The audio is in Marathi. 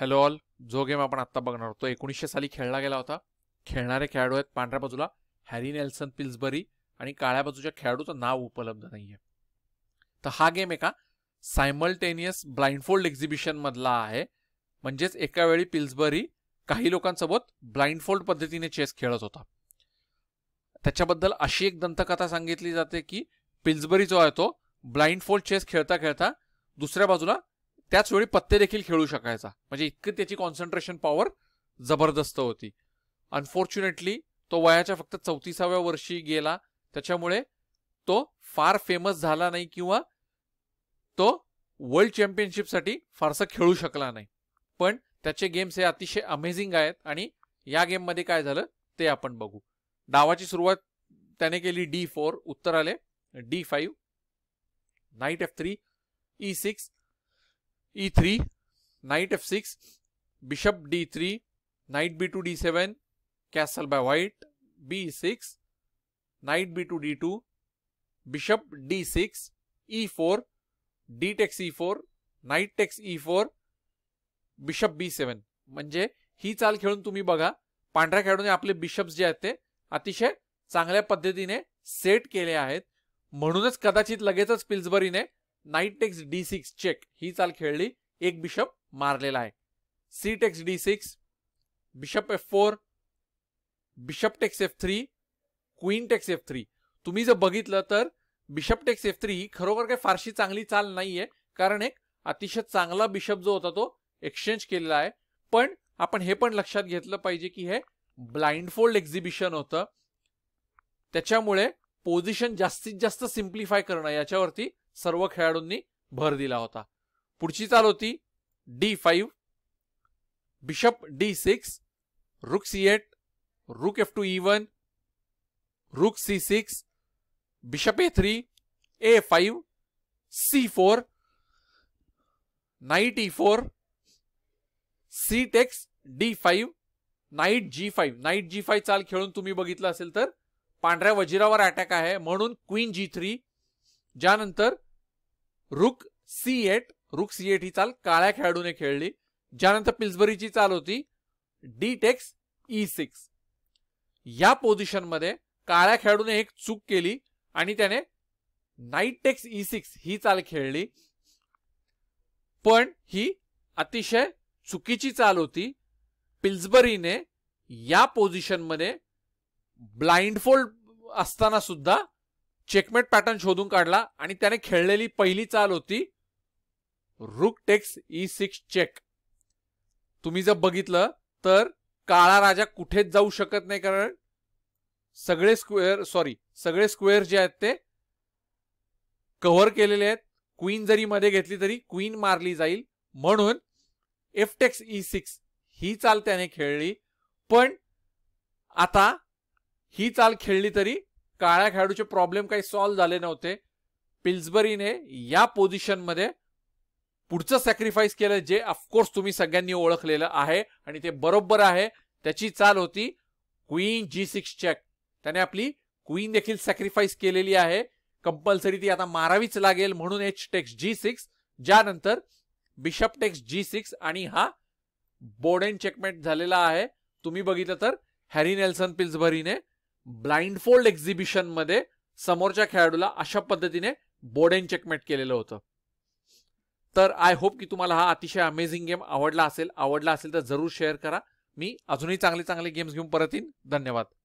हॅलो ऑल जो गेम आपण आत्ता बघणार होतो एकोणीसशे साली खेळला गेला होता खेळणारे खेळाडू आहेत पांढऱ्या बाजूला हॅरी नेल्सन पिल्सबरी आणि काळ्या बाजूच्या खेळाडूचं नाव उपलब्ध नाहीये तर हा गेम एका सायमल्टेनियस ब्लाइंडफोल्ड एक्झिबिशन मधला आहे म्हणजेच एका वेळी पिल्सबरी काही लोकांसोबत ब्लाइंडफोल्ड पद्धतीने चेस खेळत होता त्याच्याबद्दल अशी एक दंतकथा सांगितली जाते की पिल्सबरी जो आहे तो ब्लाइंडफोल्ड चेस खेळता खेळता दुसऱ्या बाजूला त्याच वेळी पत्ते देखील खेळू शकायचा म्हणजे इतकं त्याची कॉन्सन्ट्रेशन पॉवर जबरदस्त होती अनफॉर्च्युनेटली तो वयाच्या फक्त चौतीसाव्या वर्षी गेला त्याच्यामुळे तो फार फेमस झाला नाही किंवा तो वर्ल्ड चॅम्पियनशिपसाठी फारसा खेळू शकला नाही पण त्याचे गेम्स हे अतिशय अमेझिंग आहेत आणि या गेममध्ये काय झालं ते आपण बघू डावाची सुरुवात त्याने केली डी फोर उत्तर आले D five knight F three E six e3, knight f6, bishop d3, knight b2 d7, castle by white, b6, knight b2 d2, bishop d6, e4, d takes e4, knight takes e4, bishop B seven म्हणजे ही चाल खेळून तुम्ही बघा पांढऱ्या खेळाडूने आपले बिशप्स जे आहेत ते अतिशय चांगल्या पद्धतीने सेट केले आहेत म्हणूनच कदाचित लगेचच पिल्सबरीने knight takes D six check ही चाल खेळली एक बिशप मारलेला आहे C takes D six bishop F four bishop takes F three queen takes F three तुम्ही जर बघितलं तर बिशप टेक्स एफ थ्री ही खरोखर काही फारशी चांगली चाल नाहीये कारण एक अतिशय चांगला बिशप जो होता तो एक्सचेंज केलेला आहे पण आपण हे पण लक्षात घेतलं पाहिजे की हे ब्लाइंडफोल्ड एक्झिबिशन होतं त्याच्यामुळे पोझिशन जास्तीत जास्त सिम्प्लिफाय करणं याच्यावरती सर्व खेळाडूंनी भर दिला होता पुढची चाल होती D five bishop D six rook C eight rook F two E one rook C six bishop A three A five C four knight E four C takes D five knight G five knight G five चाल खेळून तुम्ही बघितलं असेल तर पांढऱ्या वजिरावर अटॅक आहे म्हणून क्वीन जी थ्री ज्यानंतर rook C eight rook C eight ही चाल काळ्या खेळाडूने खेळली ज्यानंतर पिल्सबरीची चाल होती डी टेक्स ई सिक्स या पोझिशनमध्ये काळ्या खेळाडूने एक चूक केली आणि त्याने नाईट टेक्स ई सिक्स ही चाल खेळली पण ही अतिशय चुकीची चाल होती पिल्सबरीने या पोझिशनमध्ये ब्लाइंडफोल्ड असताना सुद्धा चेकमेट पॅटर्न शोधून काढला आणि त्याने खेळलेली पहिली चाल होती rook takes E six check तुम्ही जर बघितलं तर काळा राजा कुठेच जाऊ शकत नाही कारण सगळे स्क्वेअर सॉरी सगळे स्क्वेअर जे आहेत ते कव्हर केलेले आहेत क्वीन जरी मध्ये घेतली तरी क्वीन मारली जाईल म्हणून एफ टेक्स ई सिक्स ही चाल त्याने खेळली पण आता ही चाल खेळली तरी काळ्या खेळाडूचे प्रॉब्लेम काही सॉल्व्ह झाले नव्हते पिल्सबरीने या पोझिशनमध्ये पुढचं सॅक्रिफाईस केलं जे ऑफकोर्स तुम्ही सगळ्यांनी ओळखलेलं आहे आणि ते बरोबर आहे त्याची चाल होती क्वीन जी सिक्स चेक त्याने आपली क्वीन देखील सॅक्रिफाईस केलेली आहे कंपल्सरी ती आता मारावीच लागेल म्हणून एच टेक्स जी सिक्स ज्यानंतर बिशप टेक्स जी सिक्स आणि हा बोर्ड चेकमेंट झालेला आहे तुम्ही बघितलं तर हॅरी नेल्सन पिल्सबरीने ब्लाइंडफोल्ड एक्झिबिशन मध्ये समोरच्या खेळाडूला अशा पद्धतीने बोर्ड एन चेकमेट केलेलं होतं तर आय होप की तुम्हाला हा अतिशय अमेझिंग गेम आवडला असेल आवडला असेल तर जरूर शेअर करा मी अजूनही चांगले चांगले गेम्स घेऊन परत येईन धन्यवाद